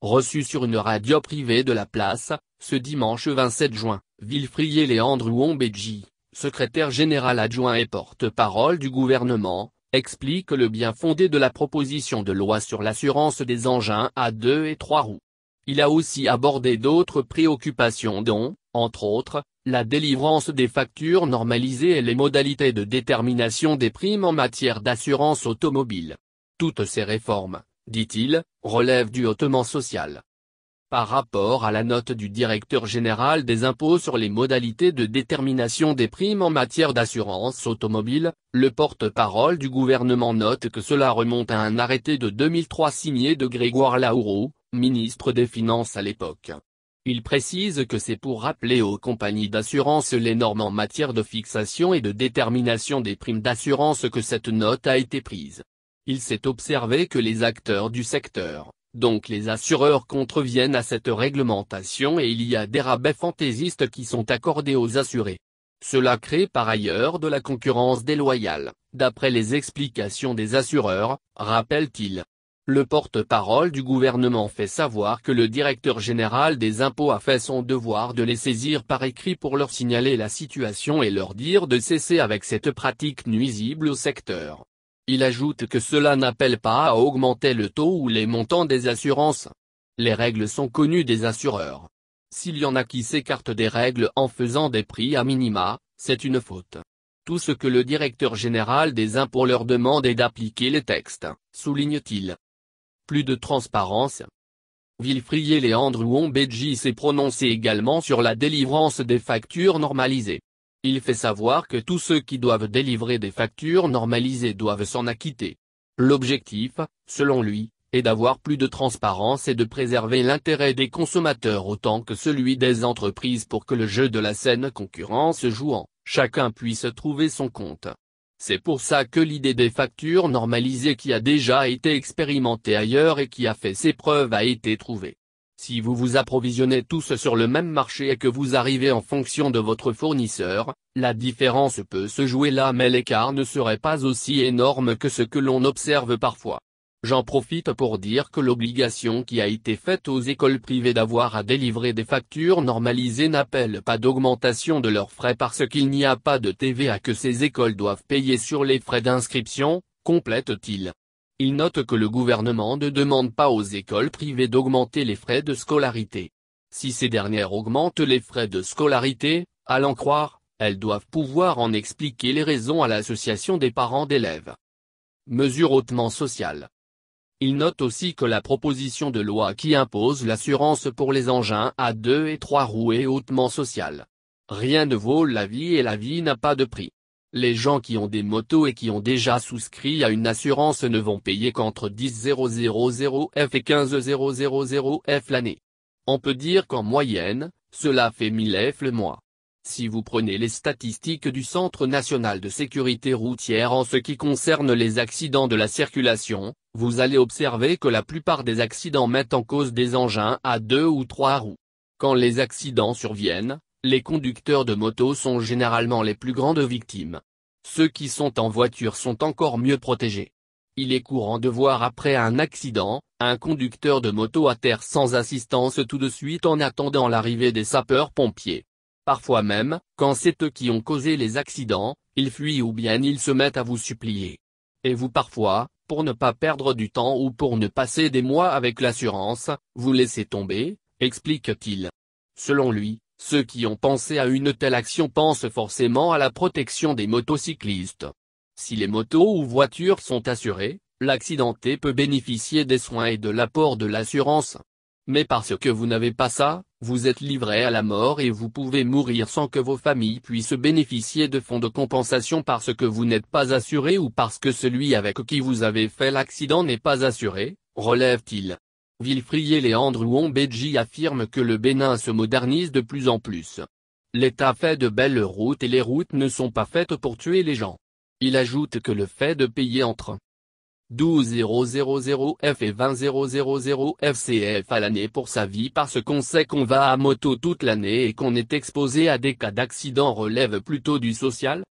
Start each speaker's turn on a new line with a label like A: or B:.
A: reçu sur une radio privée de la place, ce dimanche 27 juin, Villefrier Léandre Ouombedji, secrétaire général adjoint et porte-parole du gouvernement, explique le bien fondé de la proposition de loi sur l'assurance des engins à deux et trois roues. Il a aussi abordé d'autres préoccupations dont, entre autres, la délivrance des factures normalisées et les modalités de détermination des primes en matière d'assurance automobile. Toutes ces réformes, dit-il, relève du hautement social. Par rapport à la note du directeur général des impôts sur les modalités de détermination des primes en matière d'assurance automobile, le porte-parole du gouvernement note que cela remonte à un arrêté de 2003 signé de Grégoire Laourou, ministre des Finances à l'époque. Il précise que c'est pour rappeler aux compagnies d'assurance les normes en matière de fixation et de détermination des primes d'assurance que cette note a été prise il s'est observé que les acteurs du secteur, donc les assureurs contreviennent à cette réglementation et il y a des rabais fantaisistes qui sont accordés aux assurés. Cela crée par ailleurs de la concurrence déloyale, d'après les explications des assureurs, rappelle-t-il. Le porte-parole du gouvernement fait savoir que le directeur général des impôts a fait son devoir de les saisir par écrit pour leur signaler la situation et leur dire de cesser avec cette pratique nuisible au secteur. Il ajoute que cela n'appelle pas à augmenter le taux ou les montants des assurances. Les règles sont connues des assureurs. S'il y en a qui s'écartent des règles en faisant des prix à minima, c'est une faute. Tout ce que le directeur général des impôts leur demande est d'appliquer les textes, souligne-t-il. Plus de transparence. Villefrier Léandre Wombedji s'est prononcé également sur la délivrance des factures normalisées. Il fait savoir que tous ceux qui doivent délivrer des factures normalisées doivent s'en acquitter. L'objectif, selon lui, est d'avoir plus de transparence et de préserver l'intérêt des consommateurs autant que celui des entreprises pour que le jeu de la saine concurrence jouant, chacun puisse trouver son compte. C'est pour ça que l'idée des factures normalisées qui a déjà été expérimentée ailleurs et qui a fait ses preuves a été trouvée. Si vous vous approvisionnez tous sur le même marché et que vous arrivez en fonction de votre fournisseur, la différence peut se jouer là mais l'écart ne serait pas aussi énorme que ce que l'on observe parfois. J'en profite pour dire que l'obligation qui a été faite aux écoles privées d'avoir à délivrer des factures normalisées n'appelle pas d'augmentation de leurs frais parce qu'il n'y a pas de TVA que ces écoles doivent payer sur les frais d'inscription, complète-t-il. Il note que le gouvernement ne demande pas aux écoles privées d'augmenter les frais de scolarité. Si ces dernières augmentent les frais de scolarité, à l'en croire, elles doivent pouvoir en expliquer les raisons à l'association des parents d'élèves. Mesure hautement sociale. Il note aussi que la proposition de loi qui impose l'assurance pour les engins à deux et trois roues est hautement sociale. Rien ne vaut la vie et la vie n'a pas de prix. Les gens qui ont des motos et qui ont déjà souscrit à une assurance ne vont payer qu'entre 000 f et 000 f l'année. On peut dire qu'en moyenne, cela fait 1000 F le mois. Si vous prenez les statistiques du Centre national de sécurité routière en ce qui concerne les accidents de la circulation, vous allez observer que la plupart des accidents mettent en cause des engins à deux ou trois roues. Quand les accidents surviennent, les conducteurs de moto sont généralement les plus grandes victimes. Ceux qui sont en voiture sont encore mieux protégés. Il est courant de voir après un accident, un conducteur de moto à terre sans assistance tout de suite en attendant l'arrivée des sapeurs-pompiers. Parfois même, quand c'est eux qui ont causé les accidents, ils fuient ou bien ils se mettent à vous supplier. Et vous parfois, pour ne pas perdre du temps ou pour ne passer des mois avec l'assurance, vous laissez tomber, explique-t-il. Selon lui, ceux qui ont pensé à une telle action pensent forcément à la protection des motocyclistes. Si les motos ou voitures sont assurées, l'accidenté peut bénéficier des soins et de l'apport de l'assurance. Mais parce que vous n'avez pas ça, vous êtes livré à la mort et vous pouvez mourir sans que vos familles puissent bénéficier de fonds de compensation parce que vous n'êtes pas assuré ou parce que celui avec qui vous avez fait l'accident n'est pas assuré, relève-t-il. Villefrier et Léandre Ouombeji affirme que le Bénin se modernise de plus en plus. L'État fait de belles routes et les routes ne sont pas faites pour tuer les gens. Il ajoute que le fait de payer entre 000 f et 000 FCF à l'année pour sa vie parce qu'on sait qu'on va à moto toute l'année et qu'on est exposé à des cas d'accident relève plutôt du social,